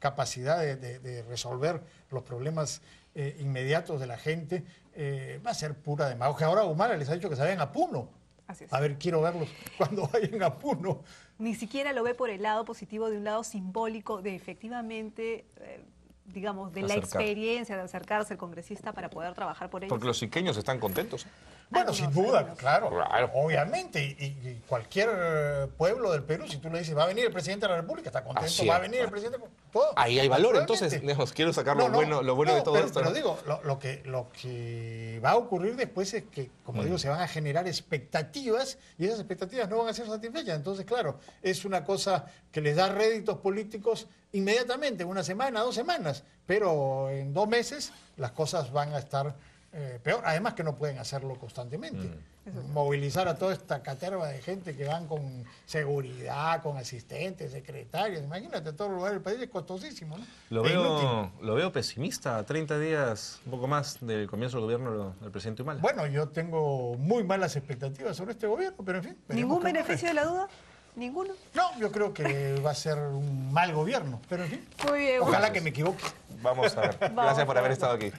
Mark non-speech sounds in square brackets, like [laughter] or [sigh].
capacidad de, resolver los problemas eh, inmediatos de la gente, eh, va a ser pura demagogia. Ahora Humala les ha dicho que se vayan a Puno. A ver, quiero verlos [laughs] cuando vayan a Puno. Ni siquiera lo ve por el lado positivo, de un lado simbólico, de efectivamente... Eh, digamos, de la experiencia de acercarse al congresista para poder trabajar por ellos. Porque los siqueños están contentos. Bueno, sin duda, claro, Obviamente, y, cualquier pueblo del Perú, si tú le dices, va a venir el presidente de la República, está contento, va a venir el presidente. Ahí hay valor, entonces quiero sacar lo, bueno, lo bueno de todo esto. digo, lo, que, va a ocurrir después es que, como digo, mm. se van a generar expectativas y esas expectativas no van a ser satisfechas. Entonces, claro, es una cosa que les da réditos políticos inmediatamente, una semana, dos semanas, pero en dos meses las cosas van a estar eh, peor, además que no pueden hacerlo constantemente. Mm. Movilizar a toda esta caterva de gente que van con seguridad, con asistentes, secretarios, imagínate, todo el lugar del país es costosísimo. Lo, veo, lo veo pesimista, 30 días, un poco más del comienzo del gobierno del presidente Humala. Bueno, yo tengo muy malas expectativas sobre este gobierno, pero en fin. ¿Ningún beneficio de la duda? ¿Ninguno? No, yo creo que va a ser un mal gobierno, pero en fin. Ojalá que me equivoque. Vamos a ver. [laughs] Gracias por haber estado aquí.